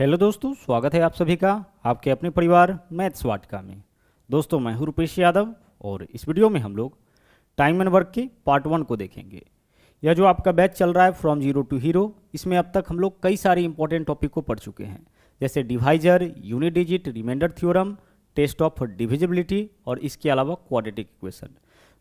hello दोस्तों स्वागत है आप सभी का आपके अपने परिवार मैथ्स वाटिका में दोस्तों मैं हूँ रूपेश यादव और इस वीडियो में हम लोग टाइम एंड वर्क के पार्ट वन को देखेंगे यह जो आपका बैच चल रहा है फ्रॉम जीरो टू हीरो इसमें अब तक हम लोग कई सारे इंपॉर्टेंट टॉपिक को पढ़ चुके हैं जैसे divisor unit digit remainder theorem test of divisibility और इसके अलावा क्वाडिटिक इक्वेशन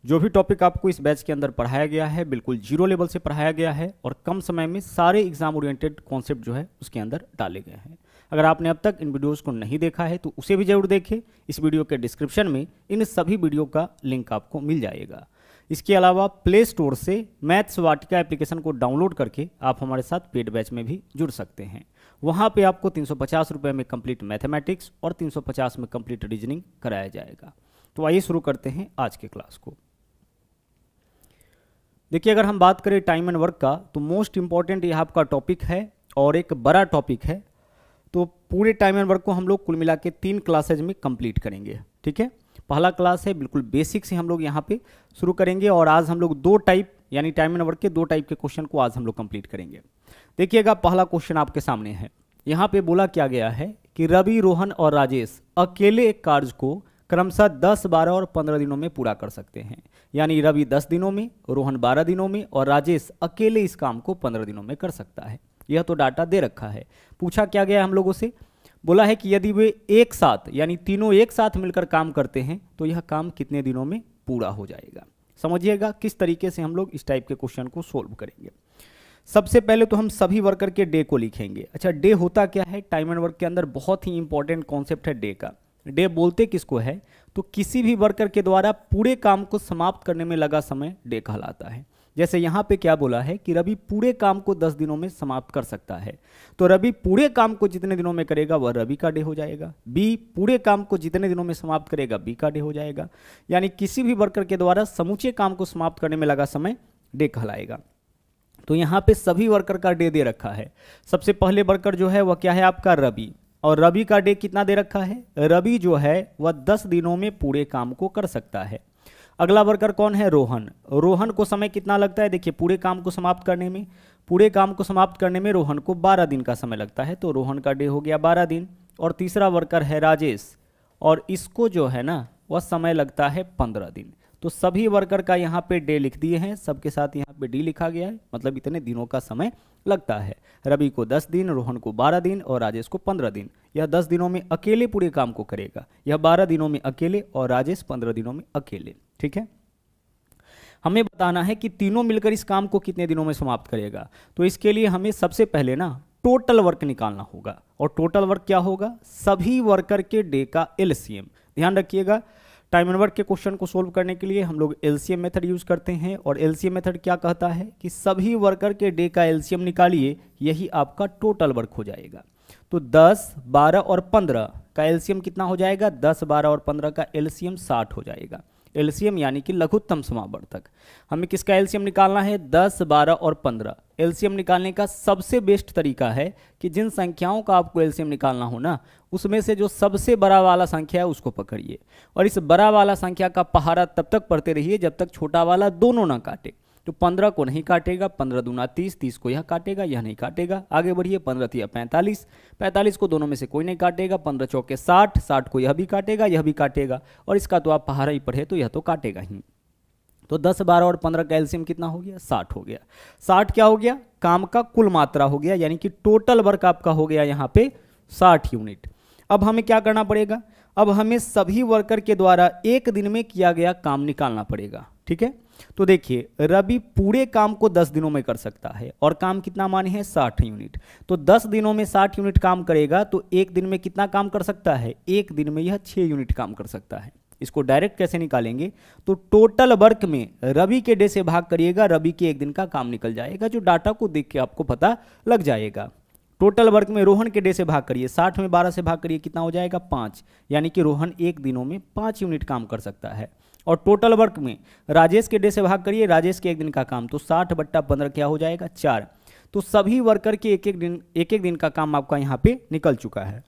जो भी टॉपिक आपको इस बैच के अंदर पढ़ाया गया है बिल्कुल जीरो लेवल से पढ़ाया गया है और कम समय में सारे एग्जाम ओरिएंटेड कॉन्सेप्ट जो है उसके अंदर डाले गए हैं अगर आपने अब तक इन वीडियोस को नहीं देखा है तो उसे भी जरूर देखें इस वीडियो के डिस्क्रिप्शन में इन सभी वीडियो का लिंक आपको मिल जाएगा इसके अलावा प्ले स्टोर से मैथ्स वाटिका एप्लीकेशन को डाउनलोड करके आप हमारे साथ पेड बैच में भी जुड़ सकते हैं वहाँ पे आपको तीन रुपये में कंप्लीट मैथमेटिक्स और 350 में कंप्लीट रीजनिंग कराया जाएगा तो आइए शुरू करते हैं आज के क्लास को देखिए अगर हम बात करें टाइम एंड वर्क का तो मोस्ट इम्पॉर्टेंट यह आपका टॉपिक है और एक बड़ा टॉपिक है तो पूरे टाइम एंड वर्क को हम लोग कुल मिला के तीन क्लासेज में कंप्लीट करेंगे ठीक है पहला क्लास है बिल्कुल बेसिक से हम लोग यहाँ पे शुरू करेंगे और आज हम लोग दो टाइप यानी टाइम एंड वर्क के दो टाइप के क्वेश्चन को आज हम लोग कंप्लीट करेंगे देखिएगा पहला क्वेश्चन आपके सामने है यहाँ पे बोला क्या गया है कि रवि रोहन और राजेश अकेले एक कार्य को क्रमशः दस बारह और पंद्रह दिनों में पूरा कर सकते हैं यानी रवि दस दिनों में रोहन बारह दिनों में और राजेश अकेले इस काम को पंद्रह दिनों में कर सकता है यह तो डाटा दे रखा है पूछा क्या गया हम लोगों से बोला है कि यदि वे एक साथ यानी तीनों एक साथ मिलकर काम करते हैं तो यह काम कितने दिनों में पूरा हो जाएगा समझिएगा किस तरीके से हम लोग इस टाइप के क्वेश्चन को सोल्व करेंगे सबसे पहले तो हम सभी वर्कर के डे को लिखेंगे अच्छा डे होता क्या है टाइम एंड वर्क के अंदर बहुत ही इंपॉर्टेंट कॉन्सेप्ट है डे का डे बोलते किसको है तो किसी भी वर्कर के द्वारा पूरे काम को समाप्त करने में लगा समय डे कहलाता है जैसे यहाँ पे क्या बोला है कि रवि पूरे काम को दस दिनों में समाप्त कर सकता है तो रवि पूरे काम को जितने दिनों में करेगा वह रवि का डे हो जाएगा बी पूरे काम को जितने दिनों में समाप्त करेगा बी का डे हो जाएगा यानी किसी भी वर्कर के द्वारा समूचे काम को समाप्त करने में लगा समय डे कहलाएगा तो यहाँ पे सभी वर्कर का डे दे रखा है सबसे पहले वर्कर जो है वह क्या है आपका रवि और रवि का डे कितना दे रखा है रवि जो है वह दस दिनों में पूरे काम को कर सकता है अगला वर्कर कौन है रोहन रोहन को समय कितना लगता है देखिए पूरे काम को समाप्त करने में पूरे काम को समाप्त करने में रोहन को बारह दिन का समय लगता है तो रोहन का डे हो गया बारह दिन और तीसरा वर्कर है राजेश और इसको जो है ना वह समय लगता है पंद्रह दिन तो सभी वर्कर का यहाँ पे डे लिख दिए हैं सबके साथ यहाँ पे डी लिखा गया है मतलब इतने दिनों का समय लगता है रवि को 10 दिन रोहन को 12 दिन और राजेश को 15 दिन यह 10 दिनों में अकेले पूरे काम को करेगा यह 12 दिनों में अकेले और राजेश 15 दिनों में अकेले ठीक है हमें बताना है कि तीनों मिलकर इस काम को कितने दिनों में समाप्त करेगा तो इसके लिए हमें सबसे पहले ना टोटल वर्क निकालना होगा और टोटल वर्क क्या होगा सभी वर्कर के डे का एलसीएम ध्यान रखिएगा टाइम एंड वर्क के क्वेश्चन को सोल्व करने के लिए हम लोग एलसीएम मेथड यूज करते हैं और एलसीएम मेथड क्या कहता है कि सभी वर्कर के डे का एलसीएम निकालिए यही आपका टोटल वर्क हो जाएगा तो 10, 12 और 15 का एलसीएम कितना हो जाएगा 10, 12 और 15 का एलसीएम 60 हो जाएगा एलसीएम यानी कि लघुत्तम समावर्तक हमें किसका एलसीएम निकालना है 10, 12 और 15 एलसीएम निकालने का सबसे बेस्ट तरीका है कि जिन संख्याओं का आपको एलसीएम निकालना हो ना उसमें से जो सबसे बड़ा वाला संख्या है उसको पकड़िए और इस बड़ा वाला संख्या का पहाड़ा तब तक पढ़ते रहिए जब तक छोटा वाला दोनों ना काटे तो पंद्रह को नहीं काटेगा पंद्रह दूना तीस तीस को यह काटेगा यह नहीं काटेगा आगे बढ़िए पंद्रह थी तो पैंतालीस पैंतालीस को दोनों में से कोई नहीं काटेगा पंद्रह चौके साठ साठ को यह भी काटेगा यह भी काटेगा और इसका तो आप पहाड़ा ही पढ़े तो यह तो काटेगा ही तो दस बारह और पंद्रह का एल्सियम कितना हो गया साठ हो गया साठ क्या हो गया काम का कुल मात्रा हो गया यानी कि टोटल वर्क आपका हो गया यहाँ पे साठ यूनिट अब हमें क्या करना पड़ेगा अब हमें सभी वर्कर के द्वारा एक दिन में किया गया काम निकालना पड़ेगा ठीक है तो देखिए रवि पूरे काम को 10 दिनों में कर सकता है और काम कितना माने है 60 यूनिट तो 10 दिनों में 60 यूनिट काम करेगा तो एक दिन में कितना काम कर सकता है एक दिन में यह 6 यूनिट काम कर सकता है इसको डायरेक्ट कैसे निकालेंगे तो टोटल वर्क में रवि के डे से भाग करिएगा रवि के एक दिन का काम निकल जाएगा जो डाटा को देख के आपको पता लग जाएगा टोटल वर्क में रोहन के डे से भाग करिए साठ में बारह से भाग करिए कितना हो जाएगा पाँच यानी कि रोहन एक दिनों में पाँच यूनिट काम कर सकता है और टोटल वर्क में राजेश के डे से भाग करिए राजेश के एक दिन का काम तो साठ बट्टा पंद्रह क्या हो जाएगा चार तो सभी वर्कर के एक एक दिन एक एक दिन का काम आपका यहाँ पे निकल चुका है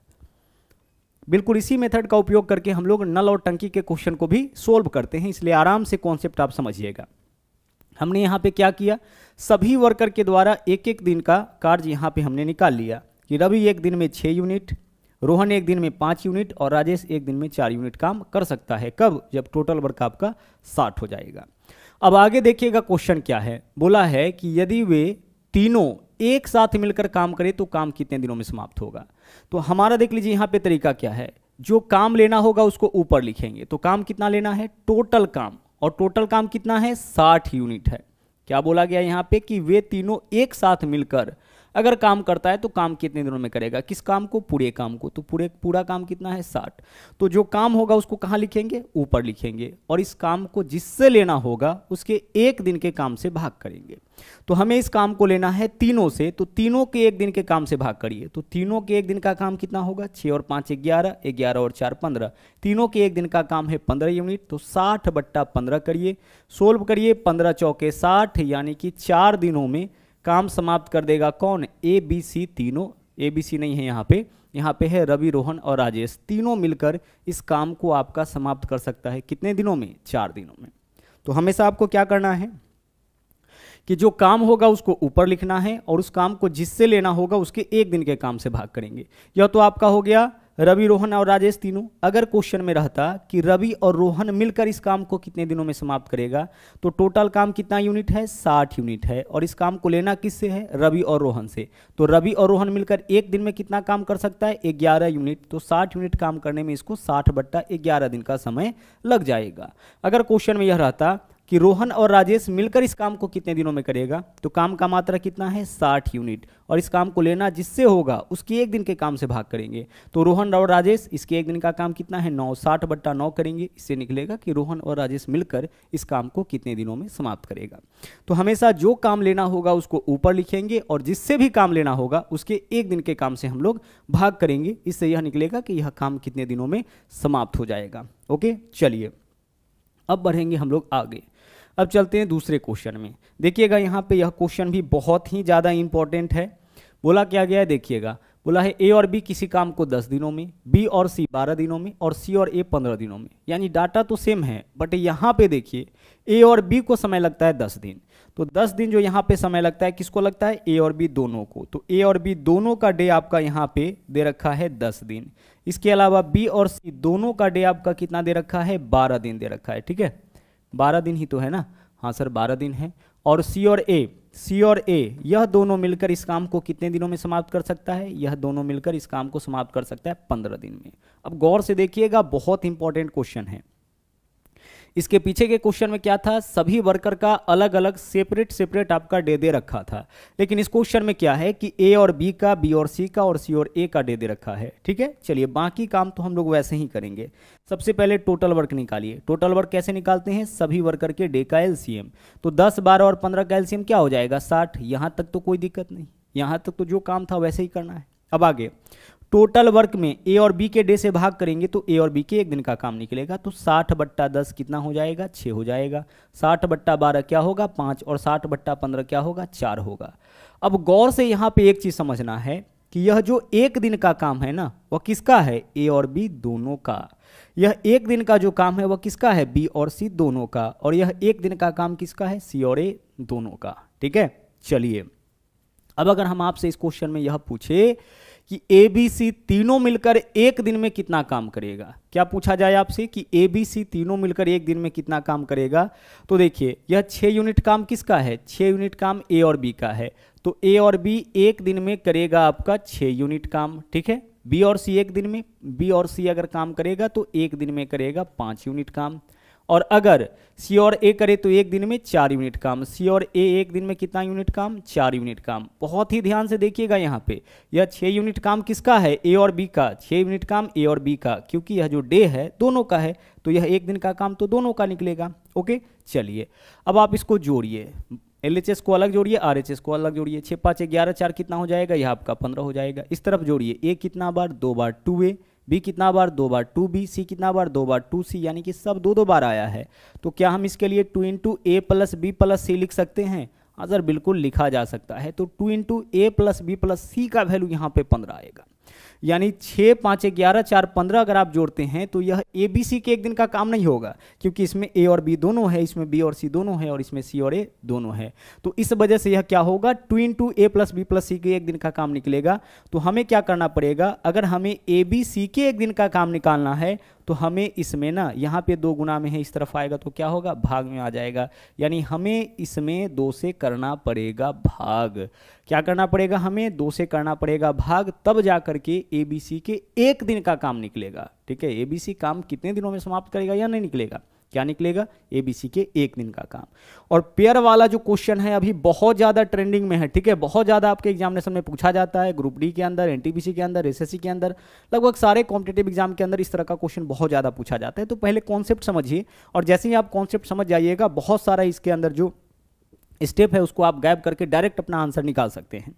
बिल्कुल इसी मेथड का उपयोग करके हम लोग नल और टंकी के क्वेश्चन को भी सोल्व करते हैं इसलिए आराम से कॉन्सेप्ट आप समझिएगा हमने यहाँ पे क्या किया सभी वर्कर के द्वारा एक एक दिन का कार्य यहाँ पे हमने निकाल लिया कि रवि एक दिन में छः यूनिट रोहन एक दिन में पाँच यूनिट और राजेश एक दिन में चार यूनिट काम कर सकता है कब जब टोटल वर्क आपका साठ हो जाएगा अब आगे देखिएगा क्वेश्चन क्या है बोला है कि यदि वे तीनों एक साथ मिलकर काम करें तो काम कितने दिनों में समाप्त होगा तो हमारा देख लीजिए यहाँ पे तरीका क्या है जो काम लेना होगा उसको ऊपर लिखेंगे तो काम कितना लेना है टोटल काम और टोटल काम कितना है साठ यूनिट है क्या बोला गया यहाँ पे कि वे तीनों एक साथ मिलकर अगर काम करता है तो काम कितने दिनों में करेगा किस काम को पूरे काम को तो पूरे पूरा काम कितना है साठ तो जो काम होगा उसको कहाँ लिखेंगे ऊपर लिखेंगे और इस काम को जिससे लेना होगा उसके एक दिन के काम से भाग करेंगे तो हमें इस काम को लेना है तीनों से तो तीनों के एक दिन के काम से भाग करिए तो तीनों के एक दिन का काम कितना होगा छः और पाँच ग्यारह ग्यारह और चार पंद्रह तीनों के एक दिन का काम है पंद्रह यूनिट तो साठ बट्टा पंद्रह करिए सोल्व करिए पंद्रह चौके साठ यानी कि चार दिनों में काम समाप्त कर देगा कौन ए बी सी तीनों ए बी सी नहीं है यहाँ पे यहाँ पे है रवि रोहन और राजेश तीनों मिलकर इस काम को आपका समाप्त कर सकता है कितने दिनों में चार दिनों में तो हमेशा आपको क्या करना है कि जो काम होगा उसको ऊपर लिखना है और उस काम को जिससे लेना होगा उसके एक दिन के काम से भाग करेंगे यह तो आपका हो गया रवि रोहन और राजेश तीनों अगर क्वेश्चन में रहता कि रवि और रोहन मिलकर इस काम को कितने दिनों में समाप्त करेगा तो टोटल काम कितना यूनिट है साठ यूनिट है और इस काम को लेना किससे है रवि और रोहन से तो रवि और रोहन मिलकर एक दिन में कितना काम कर सकता है ग्यारह यूनिट तो साठ यूनिट काम करने में इसको साठ बट्टा ग्यारह दिन का समय लग जाएगा अगर क्वेश्चन में यह रहता कि रोहन और राजेश मिलकर इस काम को कितने दिनों में करेगा तो काम का मात्रा कितना है साठ यूनिट और इस काम को लेना जिससे होगा उसकी एक दिन के काम से भाग करेंगे तो रोहन और राजेश इसके एक दिन का काम कितना है नौ साठ बट्टा नौ करेंगे इससे निकलेगा कि रोहन और राजेश मिलकर इस काम को कितने दिनों में समाप्त करेगा तो हमेशा जो काम लेना होगा उसको ऊपर लिखेंगे और जिससे भी काम लेना होगा उसके एक दिन के काम से हम लोग भाग करेंगे इससे यह निकलेगा कि यह काम कितने दिनों में समाप्त हो जाएगा ओके चलिए अब बढ़ेंगे हम लोग आगे अब चलते हैं दूसरे क्वेश्चन में देखिएगा यहाँ पे यह क्वेश्चन भी बहुत ही ज़्यादा इंपॉर्टेंट है बोला क्या गया है देखिएगा बोला है ए और बी किसी काम को दस दिनों में बी और सी बारह दिनों में और सी और ए पंद्रह दिनों में यानी डाटा तो सेम है बट यहाँ पे देखिए ए और बी को समय लगता है दस दिन तो दस दिन जो यहाँ पे समय लगता है किसको लगता है ए और बी दोनों को तो ए और बी दोनों का डे आपका यहाँ पे दे रखा है दस दिन इसके अलावा बी और सी दोनों का डे आपका कितना दे रखा है बारह दिन दे रखा है ठीक है बारह दिन ही तो है ना हाँ सर बारह दिन है और सी और ए सी और ए यह दोनों मिलकर इस काम को कितने दिनों में समाप्त कर सकता है यह दोनों मिलकर इस काम को समाप्त कर सकता है पंद्रह दिन में अब गौर से देखिएगा बहुत इंपॉर्टेंट क्वेश्चन है इसके पीछे के क्वेश्चन में क्या था सभी वर्कर का अलग अलग सेपरेट सेपरेट आपका डे दे रखा था लेकिन इस क्वेश्चन में क्या है कि ए और बी का बी और सी का और सी और ए का डे दे रखा है ठीक है चलिए बाकी काम तो हम लोग वैसे ही करेंगे सबसे पहले टोटल वर्क निकालिए टोटल वर्क कैसे निकालते हैं सभी वर्कर के डे का एलसीएम तो दस बारह और पंद्रह का एलसीएम क्या हो जाएगा साठ यहाँ तक तो कोई दिक्कत नहीं यहाँ तक तो जो काम था वैसे ही करना है अब आगे टोटल वर्क में ए और बी के डे से भाग करेंगे तो ए और बी के एक दिन का काम निकलेगा तो साठ बट्टा दस कितना हो जाएगा छः हो जाएगा साठ बट्टा बारह क्या होगा पाँच और साठ बट्टा पंद्रह क्या होगा चार होगा अब गौर से यहाँ पे एक चीज़ समझना है कि यह जो एक दिन का काम है ना वह किसका है ए और बी दोनों का यह एक दिन का जो काम है वह किसका है बी और सी दोनों का और यह एक दिन का काम किसका है सी और ए दोनों का ठीक है चलिए अब अगर हम आपसे इस क्वेश्चन में यह पूछे कि ए बी सी तीनों मिलकर एक दिन में कितना काम करेगा क्या पूछा जाए आपसे कि ए बी सी तीनों मिलकर एक दिन में कितना काम करेगा तो देखिए यह छः यूनिट काम किसका है छः यूनिट काम ए और बी का है तो ए और बी एक दिन में करेगा आपका छः यूनिट काम ठीक है बी और सी एक दिन में बी और सी अगर काम करेगा तो एक दिन में करेगा पाँच यूनिट काम और अगर सी और ए करे तो एक दिन में चार यूनिट काम सी और ए एक दिन में कितना यूनिट काम चार यूनिट काम बहुत ही ध्यान से देखिएगा यहाँ पे यह छः यूनिट काम किसका है ए और बी का छः यूनिट काम ए और बी का क्योंकि यह जो डे है दोनों का है तो यह एक दिन का काम तो दोनों का निकलेगा ओके चलिए अब आप इसको जोड़िए एल को अलग जोड़िए आर को अलग जोड़िए छः पाँच ग्यारह चार कितना हो जाएगा यह आपका पंद्रह हो जाएगा इस तरफ जोड़िए ए कितना बार दो बार टू ए बी कितना बार दो बार टू बी सी कितना बार दो बार टू सी यानी कि सब दो दो बार आया है तो क्या हम इसके लिए two into A plus B plus C लिख सकते हैं आंसर बिल्कुल लिखा जा सकता है तो two into A plus B plus C का वैल्यू यहाँ पे पंद्रह आएगा यानी छः पाँच ग्यारह चार पंद्रह अगर आप जोड़ते हैं तो यह ए बी सी के एक दिन का काम नहीं होगा क्योंकि इसमें ए और बी दोनों है इसमें बी और सी दोनों है और इसमें सी और ए दोनों है तो इस वजह से यह क्या होगा two two A plus B plus C के एक दिन का काम निकलेगा तो हमें क्या करना पड़ेगा अगर हमें ए बी सी के एक दिन का काम निकालना है तो हमें इसमें ना यहाँ पे दो गुना में है इस तरफ आएगा तो क्या होगा भाग में आ जाएगा यानी हमें इसमें दो से करना पड़ेगा भाग क्या करना पड़ेगा हमें दो से करना पड़ेगा भाग तब जा करके ए बी सी के एक दिन का काम निकलेगा ठीक है ए बी सी काम कितने दिनों में समाप्त करेगा या नहीं निकलेगा क्या निकलेगा एबीसी के एक दिन का काम और पेयर वाला जो क्वेश्चन है अभी बहुत ज़्यादा ट्रेंडिंग में है ठीक है बहुत ज़्यादा आपके एग्जामिनेशन में पूछा जाता है ग्रुप डी के अंदर एनटीपीसी के अंदर एसएससी के अंदर लगभग सारे कॉम्पिटेटिव एग्जाम के अंदर इस तरह का क्वेश्चन बहुत ज़्यादा पूछा जाता है तो पहले कॉन्सेप्ट समझिए और जैसे ही आप कॉन्सेप्ट समझ जाइएगा बहुत सारा इसके अंदर जो स्टेप है उसको आप गैप करके डायरेक्ट अपना आंसर निकाल सकते हैं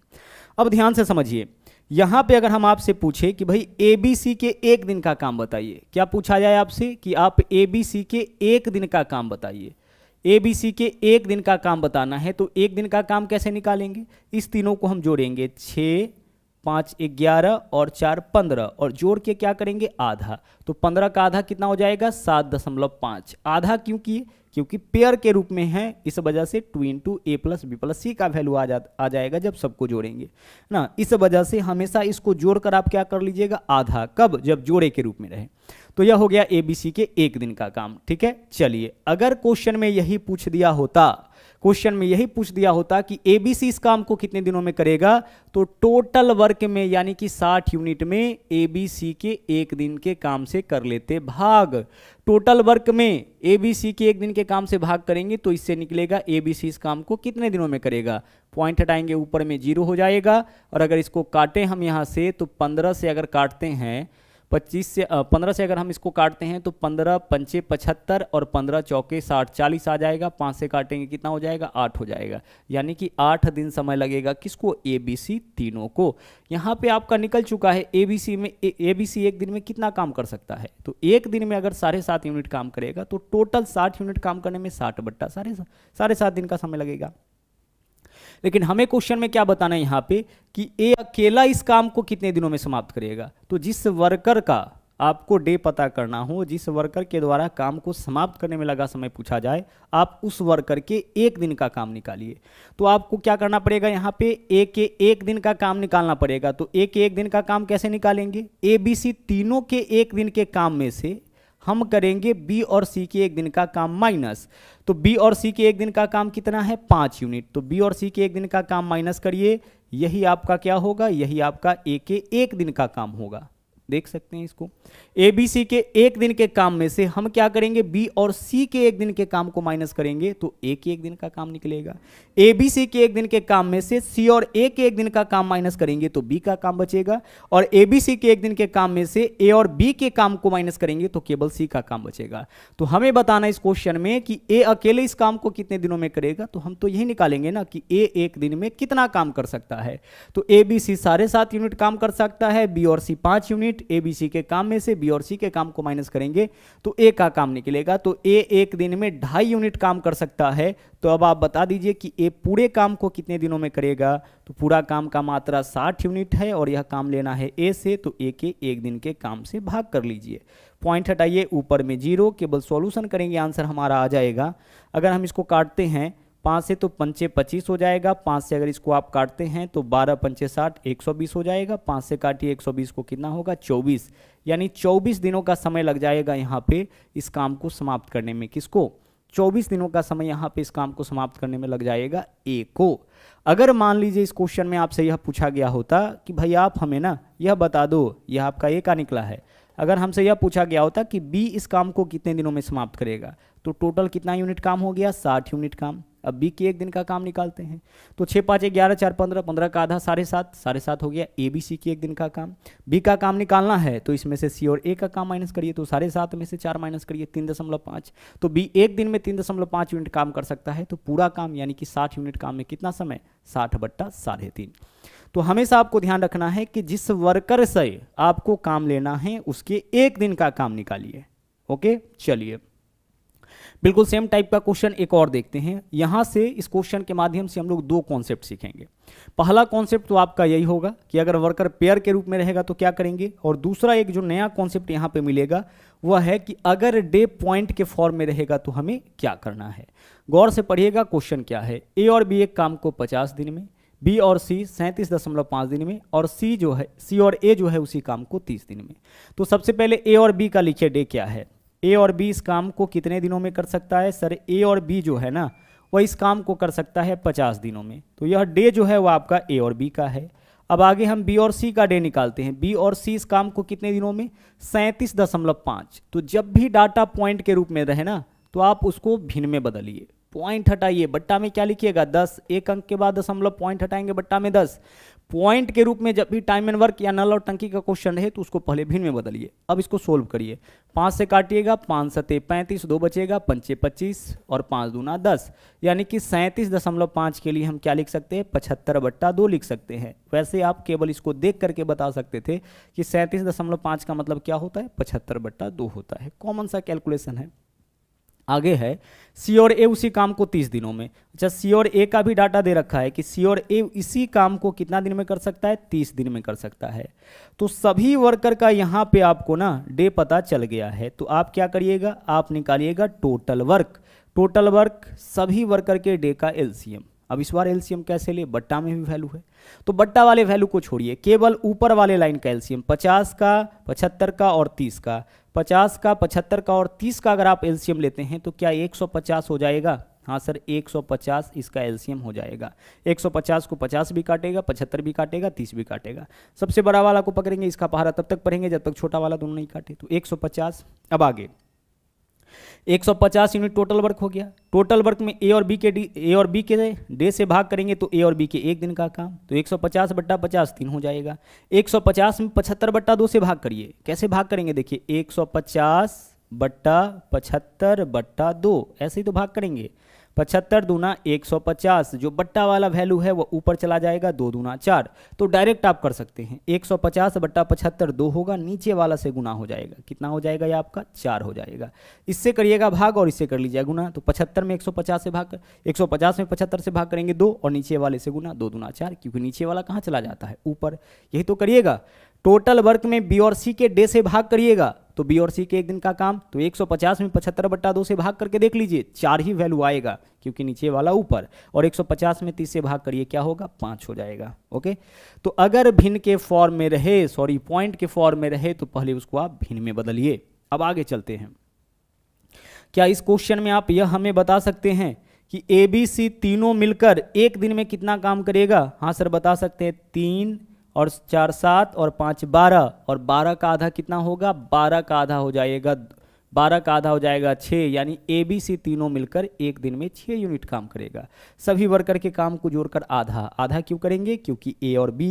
अब ध्यान से समझिए यहां पे अगर हम आपसे पूछे कि भाई एबीसी के एक दिन का काम बताइए क्या पूछा जाए आपसे कि आप एबीसी के एक दिन का काम बताइए एबीसी के एक दिन का काम बताना है तो एक दिन का काम कैसे निकालेंगे इस तीनों को हम जोड़ेंगे छः पाँच ग्यारह और चार पंद्रह और जोड़ के क्या करेंगे आधा तो पंद्रह का आधा कितना हो जाएगा सात दशमलव पाँच आधा क्योंकि क्योंकि पेयर के रूप में है इस वजह से two into A plus B plus C का वैल्यू आ जा आ जाएगा जब सबको जोड़ेंगे ना इस वजह से हमेशा इसको जोड़कर आप क्या कर लीजिएगा आधा कब जब जोड़े के रूप में रहे तो यह हो गया ए बी सी के एक दिन का काम ठीक है चलिए अगर क्वेश्चन में यही पूछ दिया होता क्वेश्चन में यही पूछ दिया होता कि एबीसी इस काम को कितने दिनों में करेगा तो टोटल वर्क में यानी कि 60 यूनिट में एबीसी के एक दिन के काम से कर लेते भाग टोटल वर्क में एबीसी के एक दिन के काम से भाग करेंगे तो इससे निकलेगा एबीसी इस काम को कितने दिनों में करेगा पॉइंट हटाएंगे ऊपर में जीरो हो जाएगा और अगर इसको काटें हम यहाँ से तो पंद्रह से अगर काटते हैं पच्चीस से पंद्रह से अगर हम इसको काटते हैं तो पंद्रह पंचे पचहत्तर और पंद्रह चौके साठ चालीस आ जाएगा पाँच से काटेंगे कितना हो जाएगा आठ हो जाएगा यानी कि आठ दिन समय लगेगा किसको ए बी सी तीनों को यहाँ पे आपका निकल चुका है ए बी सी में ए बी सी एक दिन में कितना काम कर सकता है तो एक दिन में अगर साढ़े सात यूनिट काम करेगा तो टोटल साठ यूनिट काम करने में साठ बट्टा साढ़े साढ़े सात दिन का समय लगेगा लेकिन हमें क्वेश्चन में क्या बताना है यहाँ पे कि ए अकेला इस काम को कितने दिनों में समाप्त करेगा तो जिस वर्कर का आपको डे पता करना हो जिस वर्कर के द्वारा काम को समाप्त करने में लगा समय पूछा जाए आप उस वर्कर के एक दिन का काम निकालिए तो आपको क्या करना पड़ेगा यहाँ पे ए के एक दिन का काम निकालना पड़ेगा तो ए के एक दिन का काम कैसे निकालेंगे ए बी सी तीनों के एक दिन के काम में से हम करेंगे बी और सी के एक दिन का काम माइनस तो बी और सी के एक दिन का काम कितना है पांच यूनिट तो बी और सी के एक दिन का काम माइनस करिए यही आपका क्या होगा यही आपका ए के एक दिन का काम होगा देख सकते हैं इसको ए बी सी के एक दिन के काम में से हम क्या करेंगे बी और सी के एक दिन के काम को माइनस करेंगे तो ए के एक दिन का काम निकलेगा ए बी सी के एक दिन के काम में से सी और ए के एक दिन का काम माइनस करेंगे तो बी का काम बचेगा और ए बी सी के एक दिन के काम में से ए और बी के काम को माइनस करेंगे तो केवल सी का काम बचेगा तो हमें बताना इस क्वेश्चन में कि ए अकेले इस काम को कितने दिनों में करेगा तो हम तो यही निकालेंगे ना कि ए एक दिन में कितना काम कर सकता है तो ए बी सी साढ़े सात यूनिट काम कर सकता है बी और सी पांच unit opposite A B C के काम में से बी और सी के काम को माइनस करेंगे तो ए का काम निकलेगा तो ए एक दिन में ढाई यूनिट काम कर सकता है तो अब आप बता दीजिए कि ए पूरे काम को कितने दिनों में करेगा तो पूरा काम का मात्रा साठ यूनिट है और यह काम लेना है ए से तो ए के एक दिन के काम से भाग कर लीजिए पॉइंट हटाइए ऊपर में जीरो केवल सॉल्यूशन करेंगे आंसर हमारा आ जाएगा अगर हम इसको काटते हैं पाँच से तो पंचे पच्चीस हो जाएगा पाँच से अगर इसको आप काटते हैं तो बारह पंचे साठ एक सौ बीस हो जाएगा पाँच से काटिए एक सौ बीस को कितना होगा चौबीस यानी चौबीस दिनों का समय लग जाएगा यहाँ पे इस काम को समाप्त करने में किसको चौबीस दिनों का समय यहाँ पे इस काम को समाप्त करने में लग जाएगा ए को अगर मान लीजिए इस क्वेश्चन में आपसे यह पूछा गया होता कि भाई आप हमें ना यह बता दो यह आपका ए का निकला है अगर हमसे यह पूछा गया होता कि बी इस काम को कितने दिनों में समाप्त करेगा तो टोटल कितना यूनिट काम हो गया साठ यूनिट काम अब बी के एक दिन का काम निकालते हैं तो छः पाँच ग्यारह चार पंद्रह पंद्रह का आधा साढ़े सात साढ़े सात हो गया ए बी सी की एक दिन का काम बी का काम निकालना है तो इसमें से सी और ए का काम माइनस करिए तो साढ़े सात में से चार माइनस करिए तीन दशमलव पाँच तो बी एक दिन में तीन दशमलव पाँच यूनिट काम कर सकता है तो पूरा काम यानी कि साठ यूनिट काम में कितना समय साठ बट्टा साढ़े तीन तो हमेशा आपको ध्यान रखना है कि जिस वर्कर से आपको काम लेना है उसके एक दिन का काम निकालिए ओके चलिए बिल्कुल सेम टाइप का क्वेश्चन एक और देखते हैं यहां से इस क्वेश्चन के माध्यम से हम लोग दो कॉन्सेप्ट सीखेंगे पहला कॉन्सेप्ट तो आपका यही होगा कि अगर वर्कर पेयर के रूप में रहेगा तो क्या करेंगे और दूसरा एक जो नया कॉन्सेप्ट यहाँ पे मिलेगा वह है कि अगर डे पॉइंट के फॉर्म में रहेगा तो हमें क्या करना है गौर से पढ़िएगा क्वेश्चन क्या है ए और बी एक काम को पचास दिन में बी और सी सैंतीस दशमलव पाँच दिन में और सी जो है सी और ए जो है उसी काम को तीस दिन में तो सबसे पहले ए और बी का लिखिए डे क्या है ए और बी इस काम को कितने दिनों में कर सकता है सर ए और बी जो है ना वह इस काम को कर सकता है पचास दिनों में तो यह डे जो है वह आपका ए और बी का है अब आगे हम बी और सी का डे निकालते हैं बी और सी इस काम को कितने दिनों में सैंतीस दशमलव पाँच तो जब भी डाटा पॉइंट के रूप में रहे ना तो आप उसको भिन्न में बदलिए पॉइंट हटाइए बट्टा में क्या लिखिएगा दस एक अंक के बाद दशमलव पॉइंट हटाएंगे बट्टा में दस पॉइंट के रूप में जब भी टाइम एंड वर्क या नल और टंकी का क्वेश्चन रहे तो उसको पहले भिन्न में बदलिए अब इसको सोल्व करिए पाँच से काटिएगा पाँच सते पैंतीस दो बचेगा पंचे पच्चीस और पाँच दूना दस यानी कि सैंतीस दशमलव पाँच के लिए हम क्या लिख सकते हैं पचहत्तर बट्टा दो लिख सकते हैं वैसे आप केवल इसको देख करके बता सकते थे कि सैंतीस दशमलव पाँच का मतलब क्या होता है पचहत्तर बट्टा दो होता है कॉमन सा कैलकुलेशन है आगे है सी और ए उसी काम को तीस दिनों में अच्छा सी और ए का भी डाटा दे रखा है कि सी और ए इसी काम को कितना दिन में कर सकता है तीस दिन में कर सकता है तो सभी वर्कर का यहाँ पे आपको ना डे पता चल गया है तो आप क्या करिएगा आप निकालिएगा टोटल वर्क टोटल वर्क सभी वर्कर के डे का एलसीएम अब इस बार एलसीएम कैसे ले बट्टा में भी वैल्यू है तो बट्टा वाले वैल्यू को छोड़िए केवल ऊपर वाले लाइन का एल्शियम 50 का पचहत्तर का और 30 का 50 का पचहत्तर का और 30 का अगर आप एल्सियम लेते हैं तो क्या 150 हो जाएगा हाँ सर 150 इसका एल्सियम हो जाएगा 150 को 50 भी काटेगा पचहत्तर भी काटेगा 30 भी काटेगा सबसे बड़ा वाला को पकड़ेंगे इसका पहाड़ा तब तक पढ़ेंगे जब तक छोटा वाला दोनों नहीं काटे तो पचास अब आगे पचास यूनिट टोटल वर्क हो गया टोटल वर्क में ए और बी के डी ए और बी के डे से भाग करेंगे तो ए और बी के एक दिन का काम तो 150 बट्टा पचास तीन हो जाएगा 150 में पचहत्तर बट्टा दो से भाग करिए कैसे भाग करेंगे देखिए 150 बट्टा पचहत्तर बट्टा दो ऐसे ही तो भाग करेंगे पचहत्तर दूना 150 जो बट्टा वाला वैल्यू है वो ऊपर चला जाएगा दो दूना चार तो डायरेक्ट आप कर सकते हैं 150 बट्टा पचहत्तर दो होगा नीचे वाला से गुना हो जाएगा कितना हो जाएगा ये आपका चार हो जाएगा इससे करिएगा भाग और इससे कर लीजिएगा गुना तो पचहत्तर में 150 से भाग कर पचास में पचहत्तर से भाग करेंगे दो और नीचे वाले से गुना दो दूना चार क्योंकि नीचे वाला कहाँ चला जाता है ऊपर यही तो करिएगा टोटल वर्क में बी और सी के डे से भाग करिएगा तो बी और सी के एक दिन का काम तो 150 में 75 बट्टा दो से भाग करके देख लीजिए चार ही वैल्यू आएगा क्योंकि नीचे वाला ऊपर और 150 में 30 से भाग करिए क्या होगा पाँच हो जाएगा ओके तो अगर भिन्न के फॉर्म में रहे सॉरी पॉइंट के फॉर्म में रहे तो पहले उसको आप भिन्न में बदलिए अब आगे चलते हैं क्या इस क्वेश्चन में आप यह हमें बता सकते हैं कि ए बी सी तीनों मिलकर एक दिन में कितना काम करेगा हाँ सर बता सकते हैं तीन और चार सात और पाँच बारह और बारह का आधा कितना होगा बारह का आधा हो जाएगा बारह का आधा हो जाएगा छः यानी ए बी सी तीनों मिलकर एक दिन में छः यूनिट काम करेगा सभी वर्कर के काम को जोड़कर आधा आधा क्यों करेंगे क्योंकि ए और बी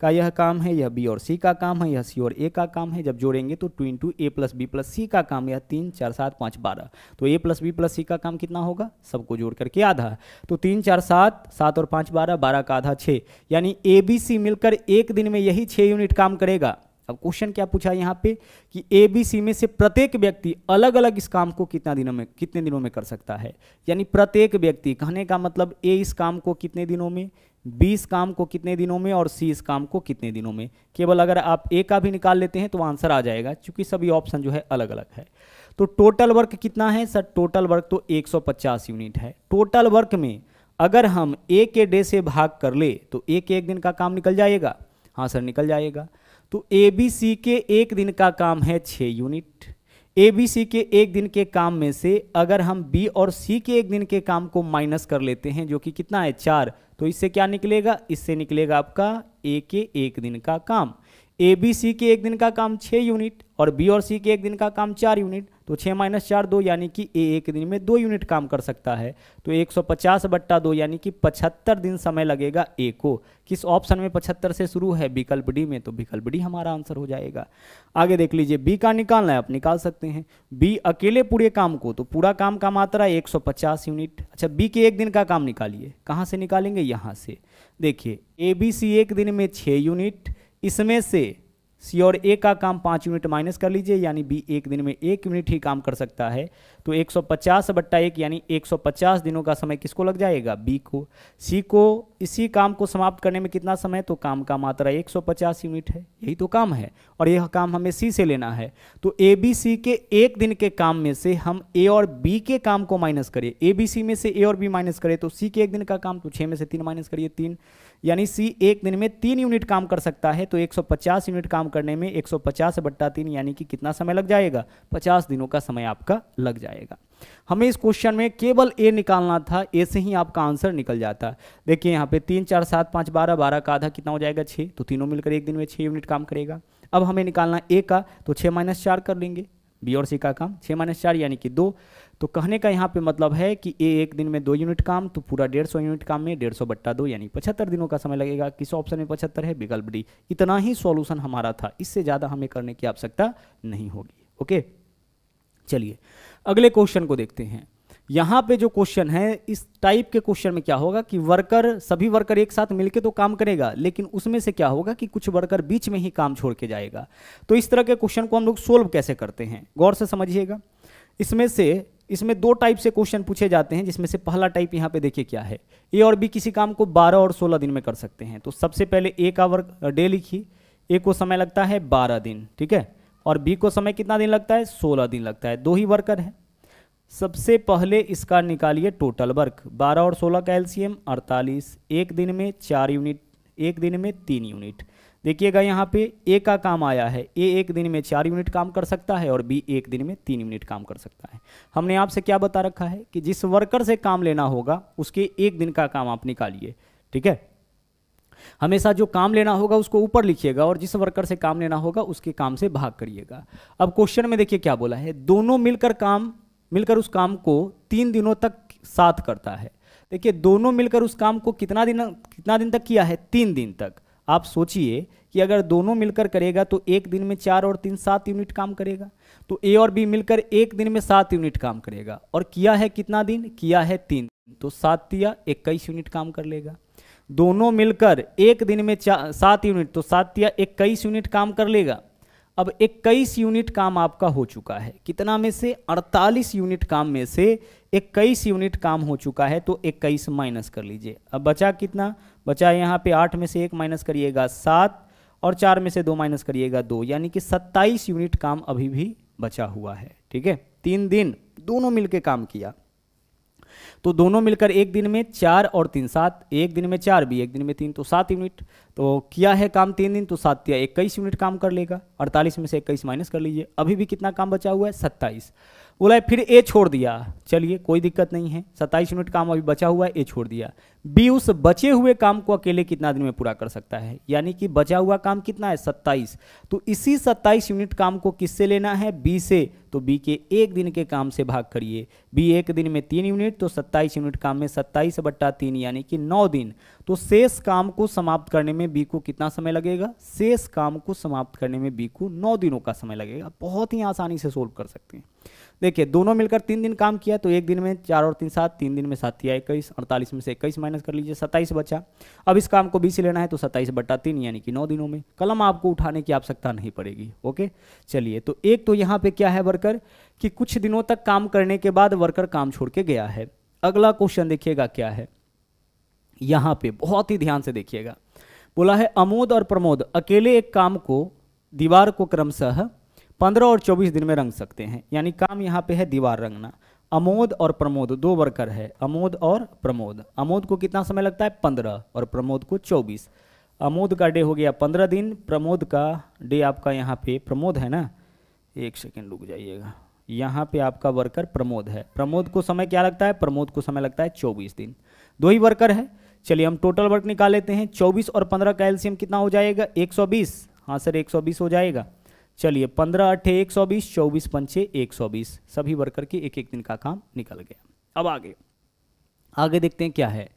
का यह काम है यह बी और सी का काम है यह सी और ए का काम है जब जोड़ेंगे तो two into A plus B plus C का काम यह तीन चार सात पाँच बारह तो A plus B plus C का काम कितना होगा सबको जोड़ करके आधा तो तीन चार सात सात और पाँच बारह बारह का आधा छः यानी ए बी सी मिलकर एक दिन में यही छः यूनिट काम करेगा अब क्वेश्चन क्या पूछा यहाँ पे कि ए बी सी में से प्रत्येक व्यक्ति अलग अलग इस काम को कितना दिनों में कितने दिनों में कर सकता है यानी प्रत्येक व्यक्ति कहने का मतलब ए इस काम को कितने दिनों में बी इस काम को कितने दिनों में और सी इस काम को कितने दिनों में केवल अगर आप ए का भी निकाल लेते हैं तो आंसर आ जाएगा क्योंकि सभी ऑप्शन जो है अलग अलग है तो टोटल वर्क कितना है सर टोटल वर्क तो 150 यूनिट है टोटल वर्क में अगर हम ए के डे से भाग कर ले तो ए के एक दिन का काम निकल जाएगा हाँ सर निकल जाएगा तो ए बी सी के एक दिन का काम है छः यूनिट ए बी सी के एक दिन के काम में से अगर हम बी और सी के एक दिन के काम को माइनस कर लेते हैं जो कि कितना है चार तो इससे क्या निकलेगा इससे निकलेगा आपका ए के एक दिन का काम ए बी सी के एक दिन का काम छः यूनिट और बी और सी के एक दिन का काम चार यूनिट तो छः माइनस चार दो यानी कि ए एक दिन में दो यूनिट काम कर सकता है तो 150 सौ पचास बट्टा दो यानी कि 75 दिन समय लगेगा ए को किस ऑप्शन में 75 से शुरू है विकल्प डी में तो विकल्प डी हमारा आंसर हो जाएगा आगे देख लीजिए बी का निकालना है आप निकाल सकते हैं बी अकेले पूरे काम को तो पूरा काम का मात्रा एक यूनिट अच्छा बी के एक दिन का काम निकालिए कहाँ से निकालेंगे यहाँ से देखिए ए बी सी एक दिन में छः यूनिट इसमें से सी और ए का काम पाँच यूनिट माइनस कर लीजिए यानी बी एक दिन में एक यूनिट ही काम कर सकता है तो 150 सौ पचास बट्टा एक यानी 150 दिनों का समय किसको लग जाएगा बी को सी को इसी काम को समाप्त करने में कितना समय तो काम का मात्रा 150 यूनिट है यही तो काम है और यह काम हमें सी से लेना है तो ए बी सी के एक दिन के काम में से हम ए और बी के काम को माइनस करें ए बी सी में से ए और बी माइनस करें तो सी के एक दिन का काम तो छः में से तीन माइनस करिए तीन यानी सी एक दिन में तीन यूनिट काम कर सकता है तो 150 यूनिट काम करने में 150 सौ बट्टा तीन यानी कि कितना समय लग जाएगा 50 दिनों का समय आपका लग जाएगा आएगा हमें इस क्वेश्चन में केवल ए निकालना था ए से ही आपका आंसर निकल जाता है देखिए यहाँ पे तीन चार सात पाँच बारह बारह का आधा कितना हो जाएगा छः तो तीनों मिलकर एक दिन में छः यूनिट काम करेगा अब हमें निकालना ए का तो छः माइनस चार कर लेंगे बी और सी का काम छः माइनस चार यानी कि दो तो कहने का यहाँ पे मतलब है कि ए एक दिन में दो यूनिट काम तो पूरा डेढ़ सौ यूनिट काम में डेढ़ सौ बट्टा दो यानी पचहत्तर दिनों का समय लगेगा किस ऑप्शन में पचहत्तर है विकल्प डी इतना ही सॉल्यूशन हमारा था इससे ज़्यादा हमें करने की आवश्यकता नहीं होगी ओके चलिए अगले क्वेश्चन को देखते हैं यहाँ पे जो क्वेश्चन है इस टाइप के क्वेश्चन में क्या होगा कि वर्कर सभी वर्कर एक साथ मिलके तो काम करेगा लेकिन उसमें से क्या होगा कि कुछ वर्कर बीच में ही काम छोड़ के जाएगा तो इस तरह के क्वेश्चन को हम लोग सोल्व कैसे करते हैं गौर से समझिएगा इसमें से इसमें दो टाइप से क्वेश्चन पूछे जाते हैं जिसमें से पहला टाइप यहाँ पे देखिए क्या है ए और बी किसी काम को बारह और सोलह दिन में कर सकते हैं तो सबसे पहले ए का वर्क डे लिखी ए को समय लगता है बारह दिन ठीक है और बी को समय कितना दिन लगता है सोलह दिन लगता है दो ही वर्कर हैं सबसे पहले इसका निकालिए टोटल वर्क बारह और सोलह का एलसीएम अड़तालीस एक दिन में चार यूनिट एक दिन में तीन यूनिट देखिएगा यहाँ पे ए का काम आया है ए एक दिन में चार यूनिट काम कर सकता है और बी एक दिन में तीन यूनिट काम कर सकता है हमने आपसे क्या बता रखा है कि जिस वर्कर से काम लेना होगा उसके एक दिन का काम आप निकालिए ठीक है हमेशा जो काम लेना होगा उसको ऊपर लिखिएगा और जिस वर्कर से काम लेना होगा उसके काम से भाग करिएगा अब क्वेश्चन में देखिए क्या बोला है दोनों मिलकर काम मिलकर उस काम को तीन दिनों तक साथ करता है देखिए दोनों मिलकर उस काम को कितना दिन कितना दिन तक किया है तीन दिन तक आप सोचिए कि अगर दोनों मिलकर करेगा तो एक दिन में चार और तीन सात यूनिट काम करेगा तो ए और बी मिलकर एक दिन में सात यूनिट काम करेगा और किया है कितना दिन किया है तीन तो सात या इक्कीस यूनिट काम कर लेगा दोनों मिलकर एक दिन में सात यूनिट तो सात या इक्कीस यूनिट काम कर लेगा अब इक्कीस यूनिट काम आपका हो चुका है कितना में से 48 यूनिट काम में से इक्कीस यूनिट काम हो चुका है तो इक्कीस माइनस कर लीजिए अब बचा कितना बचा यहाँ पे आठ में से एक माइनस करिएगा सात और चार में से दो माइनस करिएगा दो यानी कि 27 यूनिट काम अभी भी बचा हुआ है ठीक है तीन दिन दोनों मिलकर काम किया तो दोनों मिलकर एक दिन में चार और तीन सात एक दिन में चार भी एक दिन में तीन तो सात यूनिट तो किया है काम तीन दिन तो सात या इक्कीस यूनिट काम कर लेगा अड़तालीस में से इक्कीस माइनस कर लीजिए अभी भी कितना काम बचा हुआ है सत्ताईस बोला फिर ए छोड़ दिया चलिए कोई दिक्कत नहीं है सत्ताईस यूनिट काम अभी बचा हुआ है ए छोड़ दिया बी उस बचे हुए काम को अकेले कितना दिन में पूरा कर सकता है यानी कि बचा हुआ काम कितना है सत्ताईस तो इसी सत्ताईस यूनिट काम को किससे लेना है बी से तो बी के एक दिन के काम से भाग करिए बी एक दिन में तीन यूनिट तो सत्ताईस यूनिट काम में सत्ताईस बट्टा तीन यानी कि नौ दिन तो शेष काम को समाप्त करने में बी को कितना समय लगेगा शेष काम को समाप्त करने में बी को नौ दिनों का समय लगेगा बहुत ही आसानी से सोल्व कर सकते हैं देखिए दोनों मिलकर तीन दिन काम किया तो एक दिन में चार और तीन सात तीन दिन में सात या इक्कीस अड़तालीस में से इक्कीस माइनस माइनस कर लीजिए सत्ताईस बचा अब इस काम को बी से लेना है तो सत्ताईस बट्टा तीन यानी कि नौ दिनों में कलम आपको उठाने की आवश्यकता नहीं पड़ेगी ओके चलिए तो एक तो यहाँ पे क्या है वर्कर कि कुछ दिनों तक काम करने के बाद वर्कर काम छोड़ के गया है अगला क्वेश्चन देखिएगा क्या है यहाँ पे बहुत ही ध्यान से देखिएगा बोला है अमोद और प्रमोद अकेले एक काम को दीवार को क्रमशः पंद्रह और चौबीस दिन में रंग सकते हैं यानी काम यहाँ पे है दीवार रंगना अमोद और प्रमोद दो वर्कर है अमोद और प्रमोद अमोद को कितना समय लगता है पंद्रह और प्रमोद को चौबीस अमोद का डे हो गया पंद्रह दिन प्रमोद का डे आपका यहाँ पे प्रमोद है ना एक सेकेंड रुक जाइएगा यहाँ पे आपका वर्कर प्रमोद है प्रमोद को समय क्या लगता है प्रमोद को समय लगता है चौबीस दिन दो ही वर्कर है चलिए हम टोटल वर्क निकाल लेते हैं चौबीस और पंद्रह का एल्सियम कितना हो जाएगा एक सौ बीस हाँ सर एक सौ बीस हो जाएगा चलिए पंद्रह अट्ठे एक सौ बीस चौबीस पंचे एक सौ बीस सभी वर्कर के एक एक दिन का काम निकल गया अब आगे आगे देखते हैं क्या है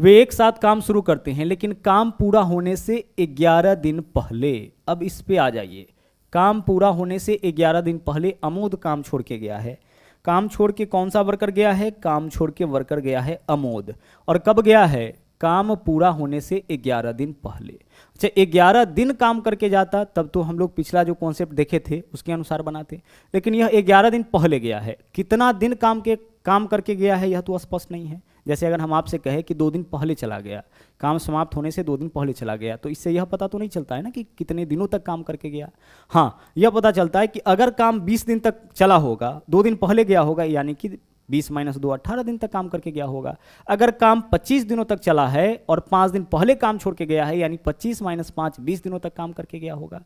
वे एक साथ काम शुरू करते हैं लेकिन काम पूरा होने से ग्यारह दिन पहले अब इस पे आ जाइए काम पूरा होने से ग्यारह दिन पहले अमोद काम छोड़ के गया है काम छोड़ के कौन सा वर्कर गया है काम छोड़ के वर्कर गया है अमोद और कब गया है काम पूरा होने से 11 दिन पहले अच्छा 11 दिन काम करके जाता तब तो हम लोग पिछला जो कॉन्सेप्ट देखे थे उसके अनुसार बनाते लेकिन यह 11 दिन पहले गया है कितना दिन काम के काम करके गया है यह तो स्पष्ट नहीं है जैसे अगर हम आपसे कहें कि दो दिन पहले चला गया काम समाप्त होने से दो दिन पहले चला गया तो इससे यह पता तो नहीं चलता है ना कि कितने दिनों तक काम करके गया हाँ यह पता चलता है कि अगर काम 20 दिन तक चला होगा दो दिन पहले गया होगा यानी कि बीस माइनस दो अट्ठारह दिन तक काम करके गया होगा अगर काम पच्चीस दिनों तक चला है और पांच दिन पहले काम छोड़ के गया है यानी पच्चीस माइनस पांच बीस दिनों तक काम करके गया होगा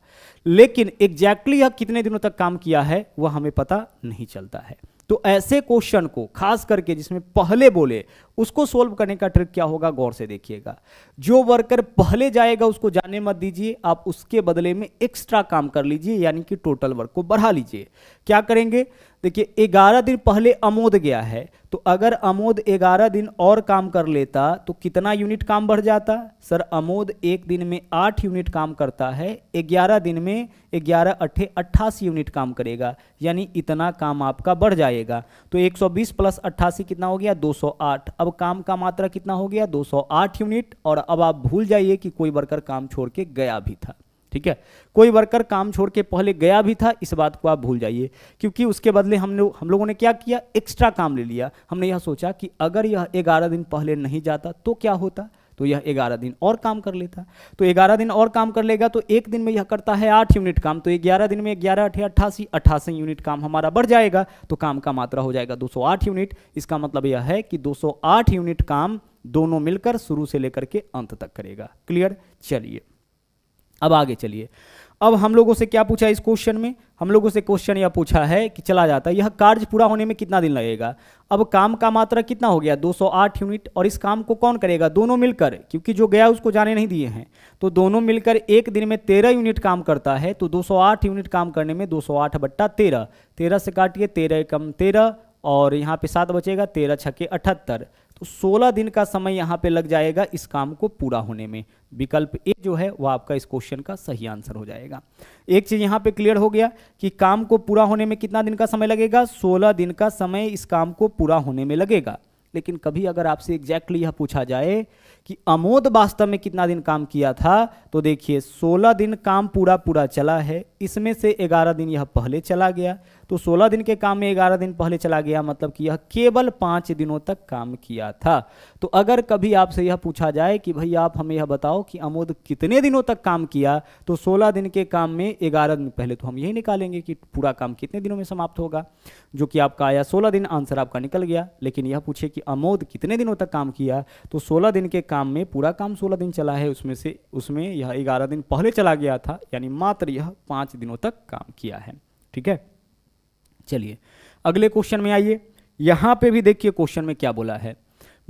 लेकिन एग्जैक्टली यह कितने दिनों तक काम किया है वह हमें पता नहीं चलता है तो ऐसे क्वेश्चन को खास करके जिसमें पहले बोले उसको सोल्व करने का ट्रिक क्या होगा गौर से देखिएगा जो वर्कर पहले जाएगा उसको जाने मत दीजिए आप उसके बदले में एक्स्ट्रा काम कर लीजिए यानी कि टोटल वर्क को बढ़ा लीजिए क्या करेंगे देखिए ग्यारह दिन पहले अमोद गया है तो अगर अमोद ग्यारह दिन और काम कर लेता तो कितना यूनिट काम बढ़ जाता सर अमोद एक दिन में आठ यूनिट काम करता है ग्यारह दिन में ग्यारह अट्ठे अट्ठासी यूनिट काम करेगा यानी इतना काम आपका बढ़ जाएगा तो 120 प्लस अट्ठासी कितना हो गया 208 अब काम का मात्रा कितना हो गया दो यूनिट और अब आप भूल जाइए कि कोई वर्कर काम छोड़ के गया भी था ठीक है कोई वर्कर काम छोड़ के पहले गया भी था इस बात को आप भूल जाइए क्योंकि उसके बदले हमने हम लोगों ने क्या किया एक्स्ट्रा काम ले लिया हमने यह सोचा कि अगर यह ग्यारह दिन पहले नहीं जाता तो क्या होता तो यह ग्यारह दिन और काम कर लेता तो ग्यारह दिन और काम कर लेगा तो एक दिन में यह करता है आठ यूनिट काम तो ग्यारह दिन में ग्यारह अठे अट्ठासी अट्ठासी यूनिट काम हमारा बढ़ जाएगा तो काम का मात्रा हो जाएगा आठ यूनिट इसका मतलब यह है कि आठ यूनिट काम दोनों मिलकर शुरू से लेकर के अंत तक करेगा क्लियर चलिए अब आगे चलिए अब हम लोगों से क्या पूछा इस क्वेश्चन में हम लोगों से क्वेश्चन यह पूछा है कि चला जाता है यह कार्य पूरा होने में कितना दिन लगेगा अब काम का मात्रा कितना हो गया 208 यूनिट और इस काम को कौन करेगा दोनों मिलकर क्योंकि जो गया उसको जाने नहीं दिए हैं तो दोनों मिलकर एक दिन में 13 यूनिट काम करता है तो 208 यूनिट काम करने में 208 बट्टा तेरह तेरह से काटिए तेरह कम तेरह और यहाँ पे सात बचेगा तेरह छके अठहत्तर तो 16 दिन का समय यहाँ पे लग जाएगा इस काम को पूरा होने में विकल्प ए जो है वह आपका इस क्वेश्चन का सही आंसर हो जाएगा एक चीज यहाँ पे क्लियर हो गया कि काम को पूरा होने में कितना दिन का समय लगेगा 16 दिन का समय इस काम को पूरा होने में लगेगा लेकिन कभी अगर आपसे एग्जैक्टली यह पूछा जाए कि अमोद वास्तव में कितना दिन काम किया था तो देखिए 16 दिन काम पूरा पूरा चला है इसमें से 11 दिन यह पहले चला गया तो सोलह दिन के काम में ग्यारह दिन पहले चला गया मतलब कि यह केवल पाँच दिनों तक काम किया था तो अगर कभी आपसे यह पूछा जाए कि भाई आप हमें यह बताओ कि अमोद कितने दिनों तक काम किया तो सोलह दिन के काम में ग्यारह दिन पहले तो हम यही निकालेंगे कि पूरा काम कितने दिनों में समाप्त होगा जो कि आपका आया सोलह दिन आंसर आपका निकल गया लेकिन यह पूछे कि अमोद कितने दिनों तक काम किया तो सोलह दिन के काम में पूरा काम सोलह दिन चला है उसमें से उसमें यह ग्यारह दिन पहले चला गया था यानी मात्र यह पाँच दिनों तक काम किया है ठीक है चलिए अगले क्वेश्चन में आइए यहाँ पे भी देखिए क्वेश्चन में क्या बोला है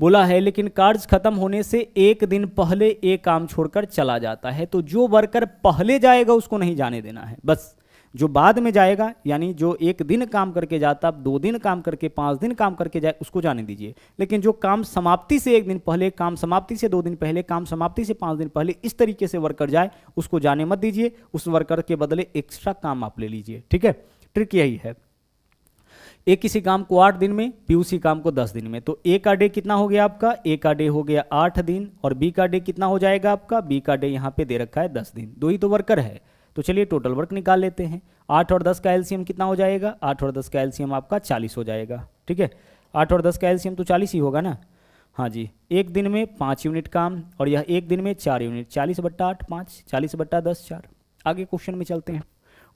बोला है लेकिन कार्य खत्म होने से एक दिन पहले एक काम छोड़कर चला जाता है तो जो वर्कर पहले जाएगा उसको नहीं जाने देना है बस जो बाद में जाएगा यानी जो एक दिन काम करके जाता दो दिन काम करके पांच दिन काम करके जाए उसको जाने दीजिए लेकिन जो काम समाप्ति से एक दिन पहले काम समाप्ति से दो दिन पहले काम समाप्ति से पांच दिन पहले इस तरीके से वर्कर जाए उसको जाने मत दीजिए उस वर्कर के बदले एक्स्ट्रा काम आप ले लीजिए ठीक है ट्रिक यही है ए किसी काम को आठ दिन में पी उसी काम को दस दिन में तो ए का डे कितना हो गया आपका ए का डे हो गया आठ दिन और बी का डे कितना हो जाएगा आपका बी का डे यहाँ पे दे रखा है दस दिन दो ही तो वर्कर है तो चलिए टोटल वर्क निकाल लेते हैं आठ और दस का एल्सियम कितना हो जाएगा आठ और दस का एल्सियम आपका चालीस हो जाएगा ठीक है आठ और दस का एल्सियम तो चालीस ही होगा ना हाँ जी एक दिन में पाँच यूनिट काम और यह एक दिन में चार यूनिट चालीस बट्टा आठ पाँच चालीस बट्टा दस चार आगे क्वेश्चन में चलते हैं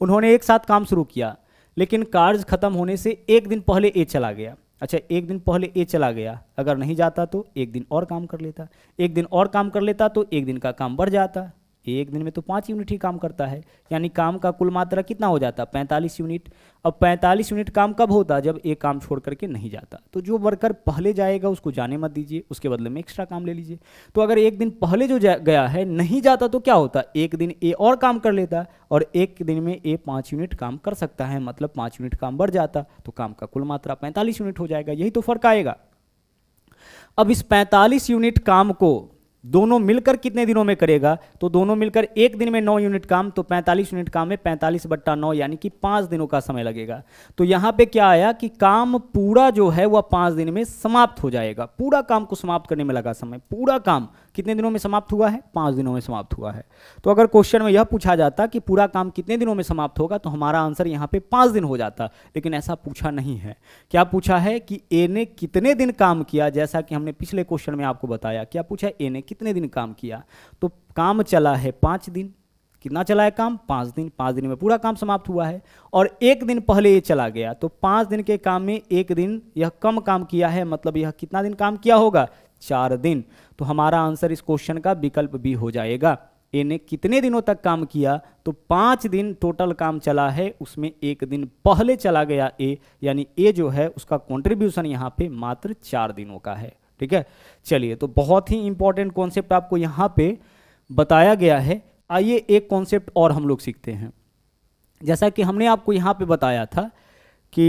उन्होंने एक साथ काम शुरू किया लेकिन कार्ज खत्म होने से एक दिन पहले ए चला गया अच्छा एक दिन पहले ए चला गया अगर नहीं जाता तो एक दिन और काम कर लेता एक दिन और काम कर लेता तो एक दिन का काम बढ़ जाता एक दिन में तो पाँच यूनिट ही काम करता है यानी काम का कुल मात्रा कितना हो जाता है पैंतालीस यूनिट अब पैंतालीस यूनिट काम कब होता जब एक काम छोड़ करके नहीं जाता तो जो वर्कर पहले जाएगा उसको जाने मत दीजिए उसके बदले में एक्स्ट्रा काम ले लीजिए तो अगर एक दिन पहले जो गया है नहीं जाता तो क्या होता एक दिन ए और काम कर लेता और एक दिन में ए पाँच यूनिट काम कर सकता है मतलब पाँच यूनिट काम बढ़ जाता तो काम का कुल मात्रा पैंतालीस यूनिट हो जाएगा यही तो फर्क आएगा अब इस पैंतालीस यूनिट काम को दोनों मिलकर कितने दिनों में करेगा तो दोनों मिलकर एक दिन में नौ यूनिट काम तो 45 यूनिट काम में 45 बट्टा नौ यानी कि पांच दिनों का समय लगेगा तो यहां पे क्या आया कि काम पूरा जो है वह पांच दिन में समाप्त हो जाएगा पूरा काम को समाप्त करने में लगा समय पूरा काम कितने दिनों में समाप्त हुआ है पाँच दिनों में समाप्त हुआ है तो अगर क्वेश्चन में यह पूछा जाता कि पूरा काम कितने दिनों में समाप्त होगा तो हमारा आंसर यहाँ पे पाँच दिन हो जाता लेकिन ऐसा पूछा नहीं है क्या पूछा है कि ए ने कितने दिन काम किया जैसा कि हमने पिछले क्वेश्चन में आपको बताया क्या पूछा ए ने कितने दिन काम किया तो काम चला है पाँच दिन कितना चला है काम पाँच दिन पाँच दिन में पूरा काम समाप्त हुआ है और एक दिन पहले ये चला गया तो पाँच दिन के काम में एक दिन यह कम काम किया है मतलब यह कितना दिन काम किया होगा चार दिन तो हमारा आंसर इस क्वेश्चन का विकल्प भी हो जाएगा इन्हें कितने दिनों तक काम किया तो पांच दिन टोटल काम चला है उसमें एक दिन पहले चला गया ए यानी ए जो है उसका कॉन्ट्रीब्यूशन यहाँ पे मात्र चार दिनों का है ठीक है चलिए तो बहुत ही इंपॉर्टेंट कॉन्सेप्ट आपको यहाँ पे बताया गया है आइए एक कॉन्सेप्ट और हम लोग सीखते हैं जैसा कि हमने आपको यहाँ पे बताया था कि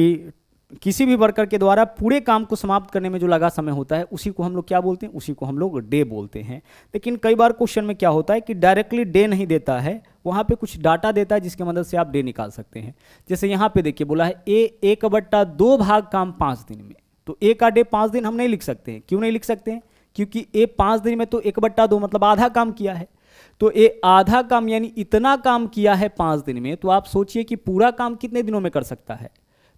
किसी भी वर्कर के द्वारा पूरे काम को समाप्त करने में जो लगा समय होता है उसी को हम लोग क्या बोलते हैं उसी को हम लोग डे बोलते हैं लेकिन कई बार क्वेश्चन में क्या होता है कि डायरेक्टली डे नहीं देता है वहाँ पे कुछ डाटा देता है जिसके मदद से आप डे निकाल सकते हैं जैसे यहाँ पे देखिए बोला है ए एक बट्टा दो भाग काम पाँच दिन में तो ए का डे पाँच दिन हम नहीं लिख सकते हैं क्यों नहीं लिख सकते हैं क्योंकि ए पाँच दिन में तो एक बट्टा दो मतलब आधा काम किया है तो ये आधा काम यानी इतना काम किया है पाँच दिन में तो आप सोचिए कि पूरा काम कितने दिनों में कर सकता है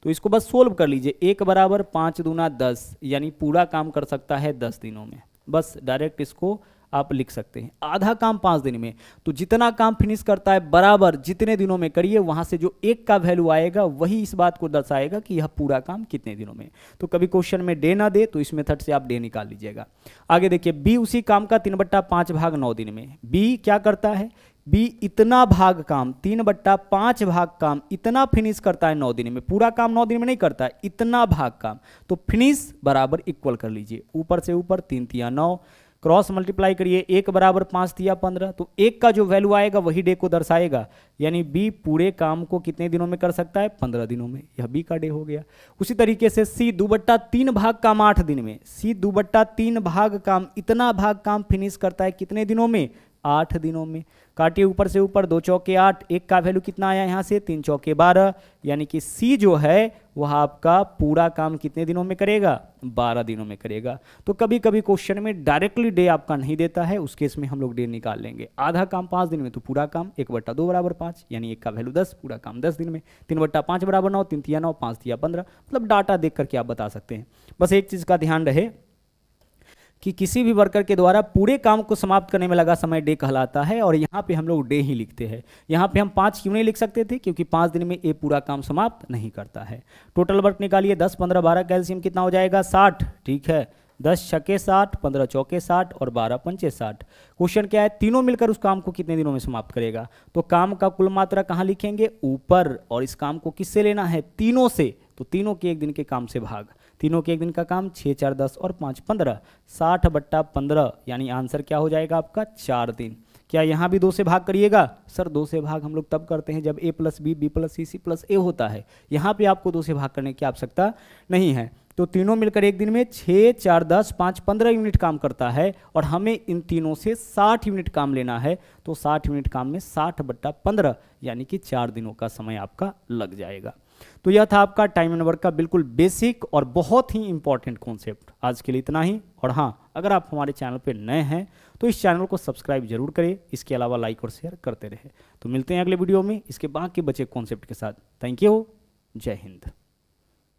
तो इसको बस सोल्व कर लीजिए एक बराबर पाँच दूना दस यानी पूरा काम कर सकता है दस दिनों में बस डायरेक्ट इसको आप लिख सकते हैं आधा काम पाँच दिन में तो जितना काम फिनिश करता है बराबर जितने दिनों में करिए वहाँ से जो एक का वैल्यू आएगा वही इस बात को दर्शाएगा कि यह पूरा काम कितने दिनों में तो कभी क्वेश्चन में डे ना दे तो इस मेथड से आप डे निकाल लीजिएगा आगे देखिए बी उसी काम का तीन बट्टा पाँच भाग नौ दिन में बी क्या करता है बी इतना भाग काम तीन बट्टा पाँच भाग काम इतना फिनिश करता है नौ दिन में पूरा काम नौ दिन में नहीं करता है इतना भाग काम तो फिनिश बराबर इक्वल कर लीजिए ऊपर से ऊपर तीन तिया नौ क्रॉस मल्टीप्लाई करिए एक बराबर पाँच तिया पंद्रह तो एक का जो वैल्यू आएगा वही डे को दर्शाएगा यानी बी पूरे काम को कितने दिनों में कर सकता है पंद्रह दिनों में यह बी का डे हो गया उसी तरीके से सी दुबट्टा तीन भाग काम आठ दिन में सी दुबट्टा तीन भाग काम इतना भाग काम फिनिश करता है कितने दिनों में आठ दिनों में काटिए ऊपर से ऊपर दो चौके आठ एक का वैल्यू कितना आया यहाँ से तीन चौके बारह यानी कि सी जो है वह आपका पूरा काम कितने दिनों में करेगा बारह दिनों में करेगा तो कभी कभी क्वेश्चन में डायरेक्टली डे आपका नहीं देता है उस केस में हम लोग डे निकाल लेंगे आधा काम पाँच दिन में तो पूरा काम एक बट्टा दो बराबर पाँच यानी एक का वैल्यू दस पूरा काम दस दिन में तीन बट्टा पाँच बराबर नौ तीन तिया नौ पाँच तिया पंद्रह मतलब डाटा देख करके आप बता सकते हैं बस एक चीज़ का ध्यान रहे कि किसी भी वर्कर के द्वारा पूरे काम को समाप्त करने में लगा समय डे कहलाता है और यहाँ पे हम लोग डे ही लिखते हैं यहाँ पे हम पाँच क्यों नहीं लिख सकते थे क्योंकि पाँच दिन में ये पूरा काम समाप्त नहीं करता है टोटल वर्क निकालिए दस पंद्रह बारह कैल्शियम कितना हो जाएगा साठ ठीक है दस छके साठ पंद्रह चौके साठ और बारह पंचे साठ क्वेश्चन क्या है तीनों मिलकर उस काम को कितने दिनों में समाप्त करेगा तो काम का कुल मात्रा कहाँ लिखेंगे ऊपर और इस काम को किससे लेना है तीनों से तो तीनों के एक दिन के काम से भाग तीनों के एक दिन का काम छः चार दस और पाँच पंद्रह साठ बट्टा पंद्रह यानी आंसर क्या हो जाएगा आपका चार दिन क्या यहाँ भी दो से भाग करिएगा सर दो से भाग हम लोग तब करते हैं जब A plus B B plus C C plus A होता है यहाँ पे आपको दो से भाग करने की आवश्यकता नहीं है तो तीनों मिलकर एक दिन में छः चार दस पाँच पंद्रह यूनिट काम करता है और हमें इन तीनों से साठ यूनिट काम लेना है तो साठ यूनिट काम में साठ बट्टा पंद्रह यानी कि चार दिनों का समय आपका लग जाएगा तो यह था आपका टाइम एंड वर्क का बिल्कुल बेसिक और बहुत ही इंपॉर्टेंट कॉन्सेप्ट आज के लिए इतना ही और हाँ अगर आप हमारे चैनल पर नए हैं तो इस चैनल को सब्सक्राइब जरूर करें इसके अलावा लाइक और शेयर करते रहे तो मिलते हैं अगले वीडियो में इसके बाकी बचे कॉन्सेप्ट के साथ थैंक यू जय हिंद